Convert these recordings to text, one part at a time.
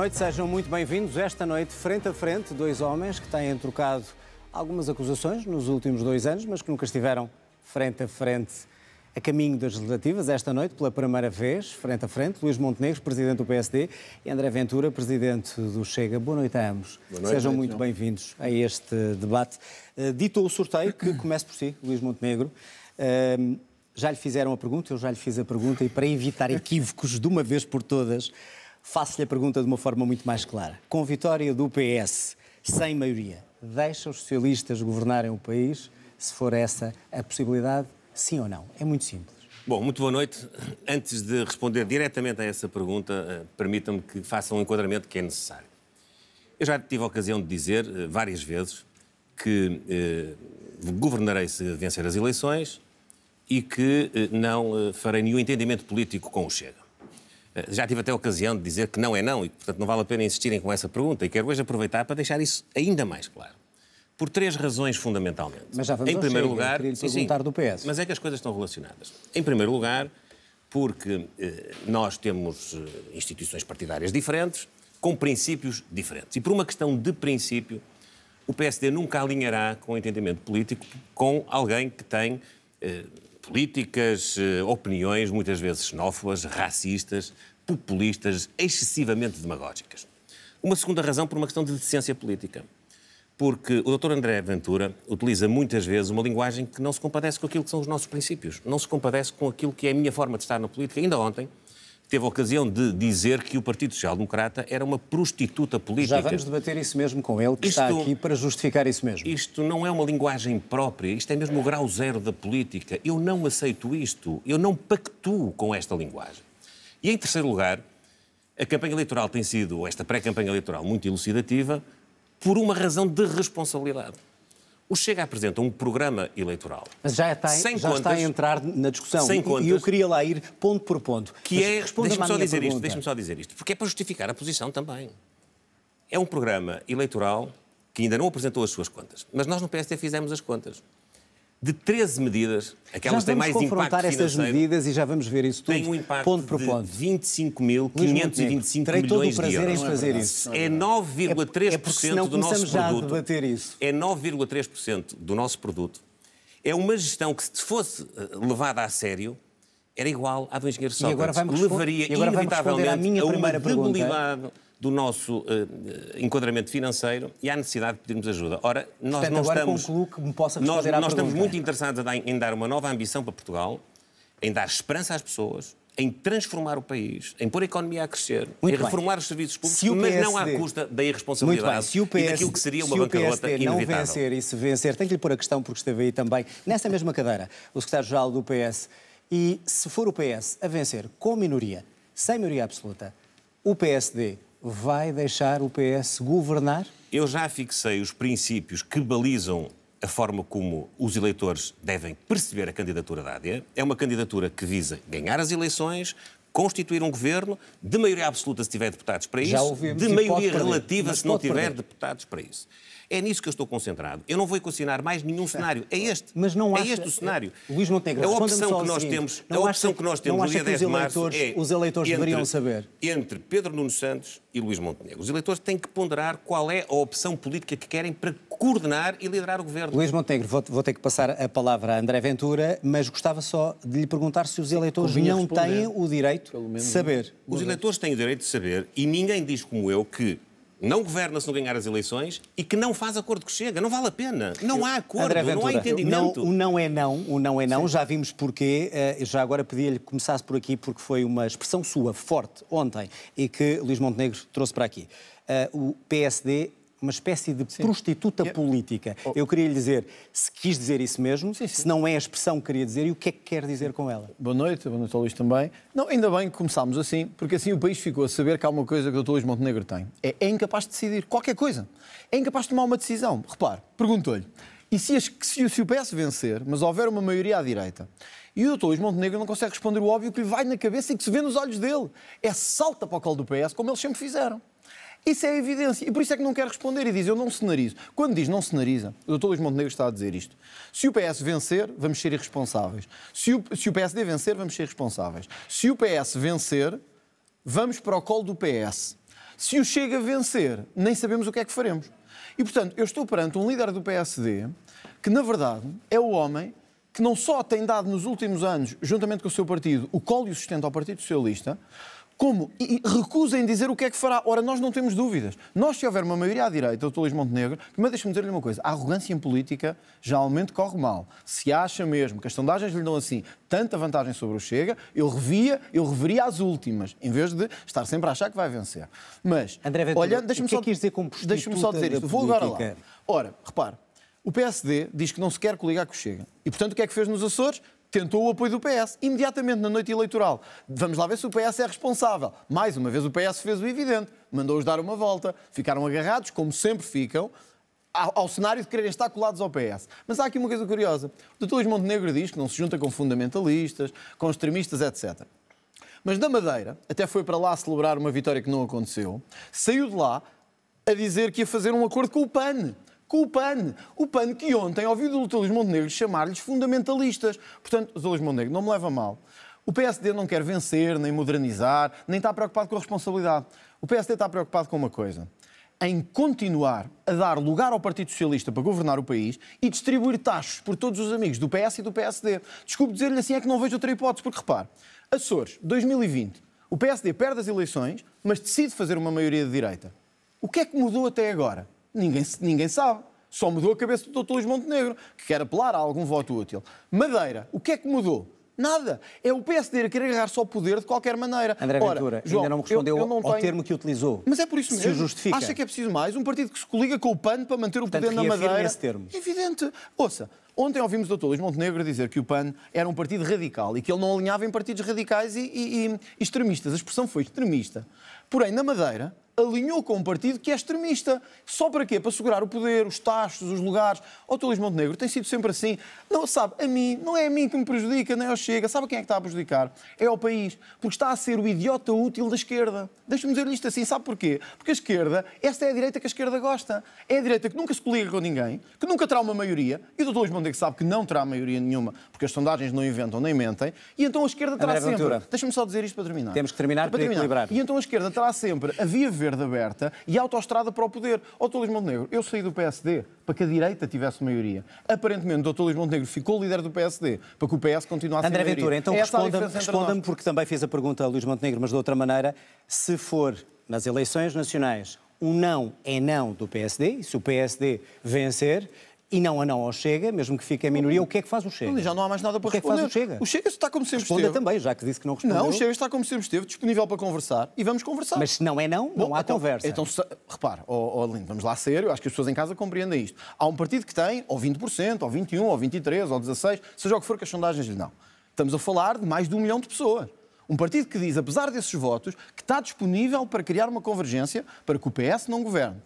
noite, sejam muito bem-vindos. Esta noite, frente a frente, dois homens que têm trocado algumas acusações nos últimos dois anos, mas que nunca estiveram frente a frente a caminho das legislativas. Esta noite, pela primeira vez, frente a frente, Luís Montenegro, presidente do PSD, e André Ventura, presidente do Chega. Boa noite a ambos. Noite, sejam muito bem-vindos a este debate. Eh, dito o sorteio, que comece por si, Luís Montenegro. Ehm, já lhe fizeram a pergunta, eu já lhe fiz a pergunta, e para evitar equívocos de uma vez por todas, Faço-lhe a pergunta de uma forma muito mais clara. Com vitória do PS, sem maioria, deixa os socialistas governarem o país? Se for essa a possibilidade, sim ou não? É muito simples. Bom, muito boa noite. Antes de responder diretamente a essa pergunta, eh, permitam-me que faça um enquadramento que é necessário. Eu já tive a ocasião de dizer eh, várias vezes que eh, governarei se vencer as eleições e que eh, não eh, farei nenhum entendimento político com o Chega. Eh, já tive até a ocasião de dizer que não é não e, portanto, não vale a pena insistirem com essa pergunta. E quero hoje aproveitar para deixar isso ainda mais claro. Por três razões, fundamentalmente. Mas já vamos em primeiro chega, lugar, queria perguntar do PS. Mas é que as coisas estão relacionadas. Em primeiro lugar, porque eh, nós temos eh, instituições partidárias diferentes, com princípios diferentes. E por uma questão de princípio, o PSD nunca alinhará com o entendimento político com alguém que tem eh, políticas, eh, opiniões muitas vezes xenófobas, racistas, populistas, excessivamente demagógicas. Uma segunda razão por uma questão de decência política. Porque o Dr. André Ventura utiliza muitas vezes uma linguagem que não se compadece com aquilo que são os nossos princípios, não se compadece com aquilo que é a minha forma de estar na política. Ainda ontem, teve a ocasião de dizer que o Partido Social Democrata era uma prostituta política. Já vamos debater isso mesmo com ele, que isto, está aqui para justificar isso mesmo. Isto não é uma linguagem própria, isto é mesmo o grau zero da política. Eu não aceito isto, eu não pactuo com esta linguagem. E em terceiro lugar, a campanha eleitoral tem sido, esta pré-campanha eleitoral, muito elucidativa, por uma razão de responsabilidade. O Chega apresenta um programa eleitoral. Mas já está, sem já contas, está a entrar na discussão. Sem contas, e eu queria lá ir ponto por ponto. Que é, deixa-me só deixa-me só dizer isto, porque é para justificar a posição também. É um programa eleitoral que ainda não apresentou as suas contas. Mas nós no PSD fizemos as contas de 13 medidas, aquelas têm mais impacto financeiro. Já confrontar estas medidas e já vamos ver isso tudo, tem um impacto ponto por ponto. de 25.525 milhões de euros. em fazer é isso. É 9,3% é do nosso já produto. a isso. É 9,3% do nosso produto. É uma gestão que, se fosse eh, levada a sério, era igual à do engenheiro Sócrates. E agora vai responder, levaria, e agora vai responder à minha a uma pergunta do nosso uh, enquadramento financeiro e à necessidade de pedirmos ajuda. Ora, nós Portanto, não agora estamos. Concluo que me possa nós, nós estamos muito interessados em dar uma nova ambição para Portugal, em dar esperança às pessoas, em transformar o país, em pôr a economia a crescer, Muito em bem. reformar os serviços públicos, se PSD... mas não à custa da irresponsabilidade se o PS... e daquilo que seria uma se bancarrota o PSD não não vencer e se vencer, tenho que lhe pôr a questão, porque esteve aí também, nessa mesma cadeira, o secretário-geral do PS, e se for o PS a vencer com minoria, sem maioria absoluta, o PSD vai deixar o PS governar? Eu já fixei os princípios que balizam a forma como os eleitores devem perceber a candidatura da AD. É uma candidatura que visa ganhar as eleições, constituir um governo de maioria absoluta se tiver deputados para isso, de maioria relativa se não tiver perder. deputados para isso. É nisso que eu estou concentrado. Eu não vou equacionar mais nenhum certo. cenário. É este. Mas não é acha, é este o cenário. Eh, Luís Montenegro, a opção que nós temos, a opção que nós temos no dia 10 de março é os eleitores entre, deveriam saber entre Pedro Nuno Santos e Luís Montenegro. Os eleitores têm que ponderar qual é a opção política que querem para coordenar e liderar o governo. Luís Montenegro, vou, vou, ter que passar a palavra a André Ventura, mas gostava só de lhe perguntar se os eleitores Convinha não têm o direito de saber. Os eleitores têm o direito de saber e ninguém diz como eu que não governa se não ganhar as eleições e que não faz acordo que chega. Não vale a pena. Não há acordo, Ventura, não há entendimento. Não, o não é não, o não é não, Sim. já vimos porquê. Eh, já agora pedi lhe que começasse por aqui, porque foi uma expressão sua, forte, ontem, e que Luís Montenegro trouxe para aqui. Eh, o PSD uma espécie de sim. prostituta política. Oh. Eu queria lhe dizer se quis dizer isso mesmo, sim, sim. se não é a expressão que queria dizer e o que é que quer dizer com ela. Boa noite, boa noite ao Luís também. Não, ainda bem que começámos assim, porque assim o país ficou a saber que há uma coisa que o Dr. Luís Montenegro tem. É, é incapaz de decidir qualquer coisa. É incapaz de tomar uma decisão. Repare, perguntou-lhe. E se, as, se, se o PS vencer, mas houver uma maioria à direita, e o Dr. Luís Montenegro não consegue responder o óbvio que lhe vai na cabeça e que se vê nos olhos dele. É salta para o colo do PS, como eles sempre fizeram. Isso é evidência. E por isso é que não quer responder e diz, eu não cenarizo. Quando diz não cenariza, o doutor Luís Montenegro está a dizer isto. Se o PS vencer, vamos ser irresponsáveis. Se o, se o PSD vencer, vamos ser responsáveis. Se o PS vencer, vamos para o colo do PS. Se o Chega a vencer, nem sabemos o que é que faremos. E, portanto, eu estou perante um líder do PSD que, na verdade, é o homem que não só tem dado nos últimos anos, juntamente com o seu partido, o colo e o sustento ao Partido Socialista, como e recusem dizer o que é que fará. Ora, nós não temos dúvidas. Nós, se houver uma maioria à direita, doutor Luís Montenegro, mas deixe-me dizer-lhe uma coisa, a arrogância em política geralmente corre mal. Se acha mesmo que as sondagens lhe dão assim tanta vantagem sobre o Chega, eu revia, eu reveria as últimas, em vez de estar sempre a achar que vai vencer. Mas, André Ventura, olhando, deixa-me é só, é dizer deixa só dizer isto, vou agora lá. Ora, repare, o PSD diz que não se quer coligar com o Chega. E, portanto, o que é que fez nos Açores? tentou o apoio do PS imediatamente na noite eleitoral. Vamos lá ver se o PS é responsável. Mais uma vez, o PS fez o evidente, mandou-os dar uma volta, ficaram agarrados, como sempre ficam, ao, cenário de quererem estar colados ao PS. Mas há aqui uma coisa curiosa. O doutor Luís Montenegro diz que não se junta com fundamentalistas, com extremistas, etc. Mas da Madeira, até foi para lá celebrar uma vitória que não aconteceu, saiu de lá a dizer que ia fazer um acordo com o PAN com o PAN. O PAN que ontem ouviu o doutor Luís Montenegro chamar-lhes fundamentalistas. Portanto, doutor Luís Montenegro, não me leva mal. O PSD não quer vencer, nem modernizar, nem está preocupado com a responsabilidade. O PSD está preocupado com uma coisa. Em continuar a dar lugar ao Partido Socialista para governar o país e distribuir taxas por todos os amigos do PS e do PSD. Desculpe dizer-lhe assim, é que não vejo outra hipótese, porque repare, Açores, 2020, o PSD perde as eleições, mas decide fazer uma maioria de direita. O que é que mudou até agora? Ninguém, ninguém sabe. Só mudou a cabeça do Dr. Luís Montenegro, que quer apelar a algum voto útil. Madeira, o que é que mudou? Nada. É o PSD a querer agarrar só o poder de qualquer maneira. André Ventura João, ainda não me respondeu eu, eu não ao tenho... termo que utilizou. Mas é por isso mesmo. Se justifica. Acha que é preciso mais? Um partido que se coliga com o PAN para manter o Portanto, poder na Madeira? Esse termo. É evidente. Ouça, Ontem ouvimos o Dr. Luís Montenegro dizer que o PAN era um partido radical e que ele não alinhava em partidos radicais e, e, e extremistas. A expressão foi extremista. Porém, na Madeira, alinhou com um partido que é extremista. Só para quê? Para segurar o poder, os taxos, os lugares. O Tulis Montenegro tem sido sempre assim. Não, sabe, a mim, não é a mim que me prejudica, nem ao Chega. Sabe quem é que está a prejudicar? É ao país. Porque está a ser o idiota útil da esquerda. Deixa-me dizer isto assim, sabe porquê? Porque a esquerda, esta é a direita que a esquerda gosta. É a direita que nunca se coliga com ninguém, que nunca terá uma maioria. E o Dr. Montenegro sabe que não terá maioria nenhuma, porque as sondagens não inventam nem mentem. E então a esquerda é terá André sempre. Deixa-me só dizer isto para terminar. Temos que terminar para, para terminar. equilibrar. E então a esquerda terá sempre a via verde aberta e autoestrada para o poder. Ó Dr. Luís Montenegro, eu saí do PSD para que a direita tivesse maioria. Aparentemente, o Dr. Luís Montenegro ficou líder do PSD para que o PS continuasse André a André Ventura, então é responda-me, responda porque também fez a pergunta a Luís Montenegro, mas de outra maneira, se for nas eleições nacionais um não é não do PSD, e se o PSD vencer, e não a não ao Chega, mesmo que fique a minoria, o que é que faz o Chega? Já não há mais nada para o que responder. É que faz o Chega? O Chega está como sempre Responda esteve. também, já que disse que não respondeu. Não, o Chega está como sempre esteve, disponível para conversar e vamos conversar. Mas se não é não, Bom, não há então, conversa. Então, se, repara, oh, oh, Lindo, vamos lá a sério, acho que as pessoas em casa compreendem isto. Há um partido que tem ou 20%, ou 21%, ou 23%, ou 16%, seja o que for que as sondagens lhe não. Estamos a falar de mais de um milhão de pessoas. Um partido que diz, apesar desses votos, que está disponível para criar uma convergência para que o PS não governe.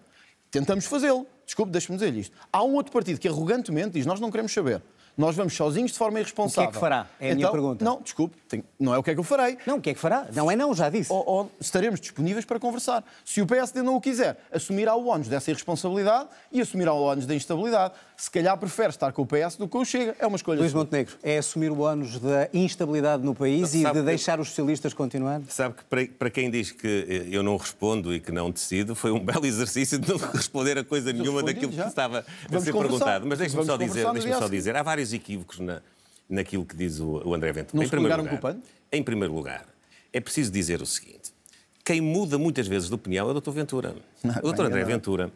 Tentamos fazê-lo desculpe, deixe-me dizer-lhe isto. Há um outro partido que arrogantemente diz: Nós não queremos saber. Nós vamos sozinhos de forma irresponsável. O que é que fará? É a então, minha pergunta. Não, desculpe, tenho, não é o que é que eu farei. Não, o que é que fará? Não é não, já disse. Ou, ou estaremos disponíveis para conversar. Se o PSD não o quiser, assumirá o ónus dessa irresponsabilidade e assumirá o ónus da instabilidade. Se calhar prefere estar com o PS do que o Chega. É uma escolha. Luís Montenegro, é assumir o ónus da instabilidade no país não, e de que... deixar os socialistas continuar? Sabe que para, para quem diz que eu não respondo e que não decido, foi um belo exercício de não responder a coisa nenhuma daquilo já. que estava Vamos a ser perguntado. Mas deixe-me só dizer, deixe-me só dizer, há várias vários equívocos na, naquilo que diz o, o André Ventura. Não em se primeiro lugar, culpando? Em primeiro lugar, é preciso dizer o seguinte. Quem muda muitas vezes de opinião é o Dr. Ventura. Não, o Dr. É André não. Ventura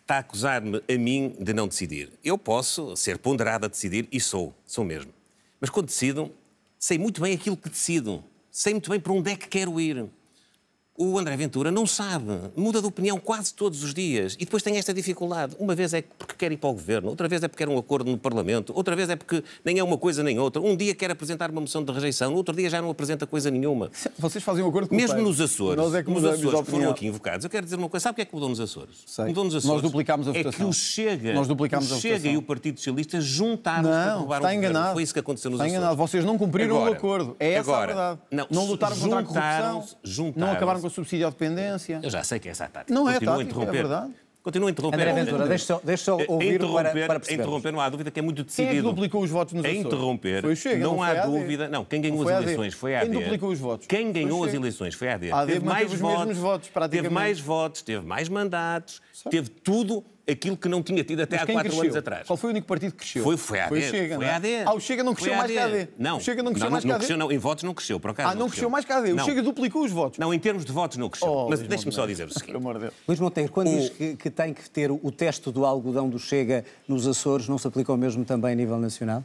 está a acusar-me a mim de não decidir. Eu posso ser ponderado a decidir e sou, sou mesmo. Mas quando decido, sei muito bem aquilo que decido, sei muito bem para onde é que quero ir o André Ventura não sabe, muda de opinião quase todos os dias e depois tem esta dificuldade. Uma vez é porque quer ir para o governo, outra vez é porque quer um acordo no Parlamento, outra vez é porque nem é uma coisa nem outra. Um dia quer apresentar uma moção de rejeição, no outro dia já não apresenta coisa nenhuma. Vocês fazem um acordo com Mesmo nos Açores, Nós é que nos Açores que foram aqui invocados, eu quero dizer uma coisa. Sabe o que é que mudou nos Açores? Sei. Mudou nos Açores. Nós duplicámos a votação. É que o Chega, Nós duplicámos o Chega e o Partido Socialista juntaram-se para roubar está enganado. Governo. Foi isso que aconteceu nos está Açores. enganado. Vocês não cumpriram o acordo. É essa agora, a verdade. Não, não lutaram contra a corrupção. Juntaram-se. Não acabaram com subsídio à dependência. Eu já sei que é essa a tática. Não é Continuo é a tática, é verdade. Continua a interromper. André Ventura, deixa só, só eh, eh, ouvir interromper, para, para interromper, não há dúvida que é muito é decidido. Quem duplicou os votos nos Açores? A interromper, foi Chega, não, não há dúvida. Não, quem ganhou as eleições foi a AD. Quem duplicou os votos? Quem ganhou as eleições foi a AD. AD teve mais votos, votos teve mais votos, teve mais mandatos, teve tudo aquilo que não tinha tido até há quatro cresceu? anos atrás. Qual foi o único partido que cresceu? Foi, foi a AD. Foi, Chega, foi não? É? a AD. Ah, o Chega não cresceu mais que a AD. Não. O Chega não cresceu não, mais que a AD. cresceu, não. Em votos não cresceu, por acaso. Ah, não, cresceu. mais que a AD. O Chega duplicou os votos. Não, em termos de votos não cresceu. Oh, Mas deixe-me só dizer o seguinte. amor de Deus. Luís Monteiro, quando o... diz que, que, tem que ter o teste do algodão do Chega nos Açores, não se aplica o mesmo também a nível nacional?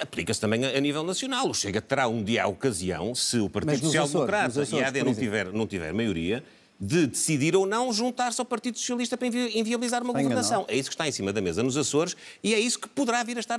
Aplica-se também a, a, nível nacional. O Chega terá um dia a ocasião, se o Partido Social Democrata e a AD não tiver, não tiver maioria, de decidir ou não juntar-se ao Partido Socialista para inviabilizar uma governação. É isso que está em cima da mesa nos Açores e é isso que poderá vir a estar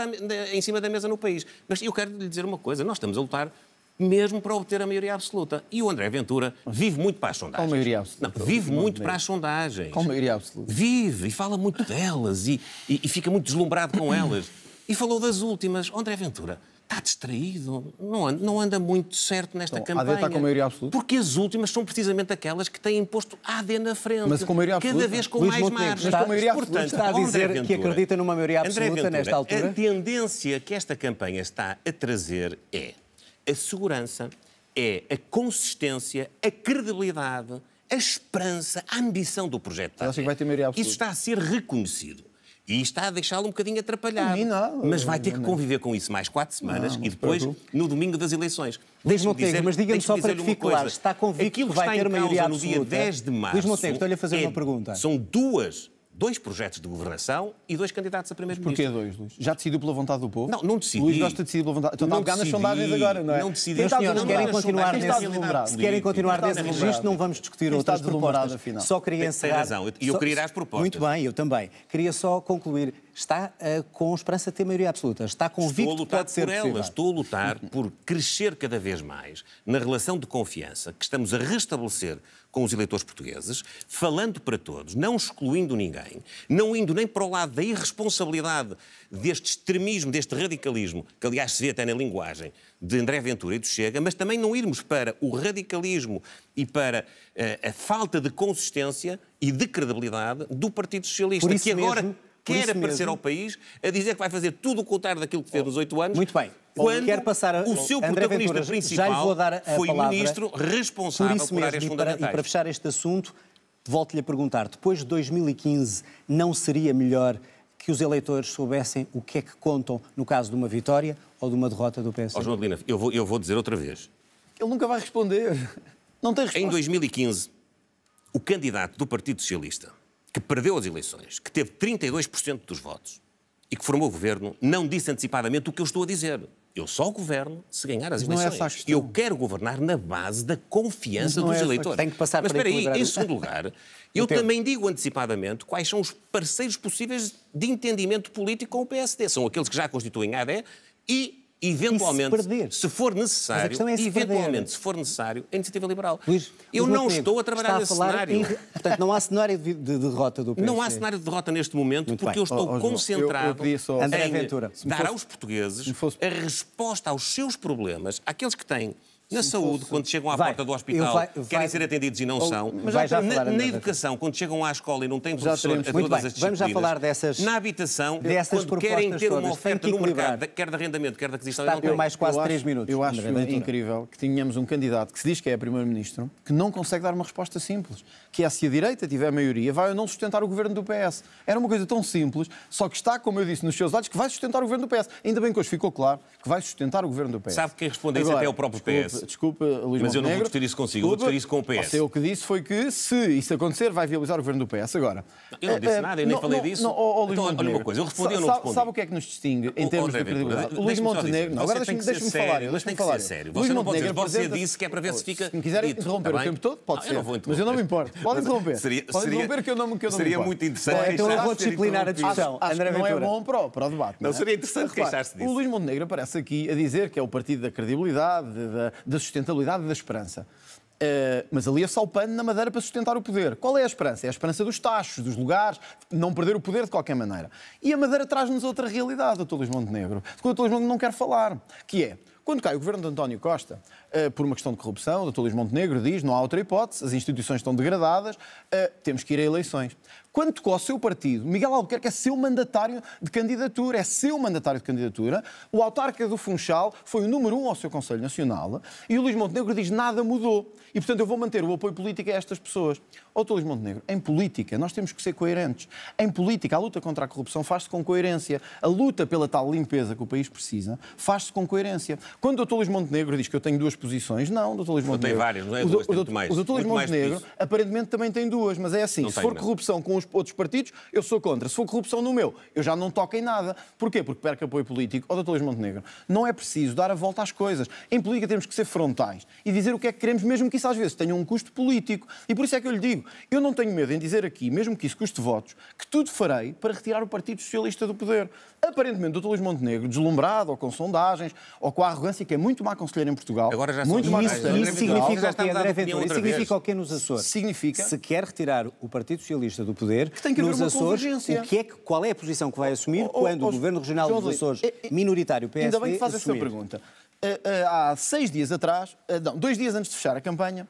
em cima da mesa no país. Mas eu quero lhe dizer uma coisa: nós estamos a lutar mesmo para obter a maioria absoluta. E o André Ventura vive muito para as sondagens. Com maioria absoluta. Não, vive muito para é as sondagens. Com maioria absoluta. Vive e fala muito delas e, e, e fica muito deslumbrado com elas. E falou das últimas. André Ventura, está distraído, não, não anda, muito certo nesta então, campanha. A AD está com maioria absoluta? Porque as últimas são precisamente aquelas que têm imposto a AD na frente. Mas com maioria absoluta? Cada vez com Luís mais Montenegro. margem. Mas com maioria absoluta. Portanto, está a dizer que acredita numa maioria absoluta Ventura, nesta altura? A tendência que esta campanha está a trazer é a segurança, é a consistência, a credibilidade, a esperança, a ambição do projeto. Acho que vai ter maioria absoluta. Isso está a ser reconhecido. E está a deixá-lo um bocadinho atrapalhado. Nem nada. Mas vai ter que conviver com isso mais quatro semanas não, e depois, no domingo das eleições. Luís me dizer, mas diga-me só para ficar está convicto Aquilo que vai ter maioria absoluta. no dia 10 de março... Luís Montenegro, estou-lhe a fazer é, uma pergunta. São duas dois projetos de governação e dois candidatos a primeiro-ministro. Porquê dois, Luís? Já decidiu pela vontade do povo? Não, não decidi. Luís gosta de decidir pela vontade. Então não está a nas sondagens agora, não é? Não decidi. senhores, querem continuar nesse, se querem continuar nesse registro, não vamos discutir outras propostas. Afinal. Só queria encerrar... Tem razão, e eu queria ir às propostas. Muito bem, eu também. Queria só concluir está uh, com esperança de ter maioria absoluta, está convicto estou a lutar que pode por ser por ela, Estou a lutar por crescer cada vez mais na relação de confiança que estamos a restabelecer com os eleitores portugueses, falando para todos, não excluindo ninguém, não indo nem para o lado da irresponsabilidade deste extremismo, deste radicalismo, que aliás se vê até na linguagem de André Ventura e do Chega, mas também não irmos para o radicalismo e para uh, a falta de consistência e de credibilidade do Partido Socialista, que agora mesmo quer aparecer mesmo... ao país a dizer que vai fazer tudo o contrário daquilo que fez nos oito anos. Muito bem. Quando quer passar a... o seu André protagonista Ventura, principal foi palavra, ministro responsável por, isso por áreas mesmo, fundamentais. E para, e para fechar este assunto, volto-lhe a perguntar, depois de 2015, não seria melhor que os eleitores soubessem o que é que contam no caso de uma vitória ou de uma derrota do PSD? Oh, João Adelina, eu vou, eu vou dizer outra vez. Ele nunca vai responder. Não tem resposta. Em 2015, o candidato do Partido Socialista que perdeu as eleições, que teve 32% dos votos e que formou o governo, não disse antecipadamente o que eu estou a dizer. Eu só governo se ganhar as é eleições. É eu quero governar na base da confiança dos é eleitores. Tem que passar Mas espera aí, em segundo lugar, eu também digo antecipadamente quais são os parceiros possíveis de entendimento político com o PSD. São aqueles que já constituem a ADE e eventualmente, se, se, for necessário, é se eventualmente, perder. se for necessário, a iniciativa liberal. Luís, eu não estou a trabalhar nesse a cenário. Em... Portanto, não há cenário de, derrota do PSD. Não há cenário de derrota neste momento, Muito porque bem. eu estou oh, concentrado eu, eu só... em dar fosse... aos portugueses fosse... a resposta aos seus problemas, àqueles que têm na saúde, fosse... quando chegam à vai, porta do hospital, vai, vai, querem ser atendidos e não ou, são. Mas já, na, na educação, quando chegam à escola e não têm professor teremos, a todas bem, as disciplinas. Vamos já falar dessas Na habitação, dessas quando querem ter uma oferta no mercado, quer de arrendamento, quer de aquisição... Está com mais quase 3 minutos. Eu acho incrível que tenhamos um candidato que se diz que é primeiro-ministro que não consegue dar uma resposta simples, que é se a direita tiver maioria, vai ou não sustentar o governo do PS. Era uma coisa tão simples, só que está, como eu disse nos seus olhos, que vai sustentar o governo do PS. Ainda bem que hoje ficou claro que vai sustentar o governo do PS. Sabe quem respondeu isso é até o próprio PS desculpa, Luís Mas Montenegro, eu não vou discutir isso consigo, desculpa, vou discutir isso com o PS. Você, o que disse foi que se isso acontecer, vai viabilizar o governo do PS. Agora. Eu não disse eh, eh, nada, eu nem falei não, disso. Não, oh, oh, então, olha uma coisa, eu respondi ou não respondi? Sabe o que é que nos distingue em termos de credibilidade? Luís Montenegro. Não, agora deixa-me falar. Deixa-me falar. sério. Você não pode dizer, você disse que é para ver se fica. Se me quiser interromper tá o tempo todo, pode ser. Mas eu não me importo. Pode interromper. Pode interromper que eu não me importo. Seria muito interessante. Então eu vou disciplinar a discussão. André Não é bom para o debate. Não é? seria interessante queixar-se disso. O Luís Montenegro aparece aqui a dizer que é o partido da credibilidade, da, da sustentabilidade e da esperança. Uh, mas ali é só o pano na madeira para sustentar o poder. Qual é a esperança? É a esperança dos taxos, dos lugares, não perder o poder de qualquer maneira. E a madeira traz-nos outra realidade, doutor Luís Montenegro, de que o doutor Luís Montenegro não quer falar, que é, quando cai o governo de António Costa, uh, por uma questão de corrupção, o doutor Luís Montenegro diz, não há outra hipótese, as instituições estão degradadas, uh, temos que ir a eleições. Quando tocou ao seu partido, Miguel Albuquerque é seu mandatário de candidatura, é seu mandatário de candidatura. O autarca do Funchal foi o número um ao seu Conselho Nacional e o Luís Montenegro diz nada mudou e, portanto, eu vou manter o apoio político a estas pessoas. Outro Luís Montenegro, em política nós temos que ser coerentes. Em política, a luta contra a corrupção faz-se com coerência. A luta pela tal limpeza que o país precisa faz-se com coerência. Quando o doutor Luís Montenegro diz que eu tenho duas posições, não, doutor Luís Montenegro. Eu tenho várias, não é duas, o, mais. O doutor Luís Montenegro aparentemente também tem duas, mas é assim, não se for é? corrupção com alguns outros partidos, eu sou contra. Se for corrupção no meu, eu já não toco em nada. Porquê? Porque perco apoio político. Ó, oh, Dr. Luís Montenegro, não é preciso dar a volta às coisas. Em política temos que ser frontais e dizer o que é que queremos, mesmo que isso às vezes tenha um custo político. E por isso é que eu lhe digo, eu não tenho medo em dizer aqui, mesmo que isso custe votos, que tudo farei para retirar o Partido Socialista do poder. Aparentemente, doutor Dr. Luís Montenegro, deslumbrado, ou com sondagens, ou com a arrogância que é muito má conselheira em Portugal. Agora já muito má isso, isso significa o que, André Ventura? Isso significa o que é nos Açores? Significa... Se quer retirar o Partido Socialista do poder, poder que tem que haver nos uma Açores, O que é que, qual é a posição que vai assumir oh, oh, quando oh, o Governo Regional dos Açores, é, é, minoritário PSD, Ainda bem que faz assumir. essa pergunta. Eh, há seis dias atrás, não, dois dias antes de fechar a campanha,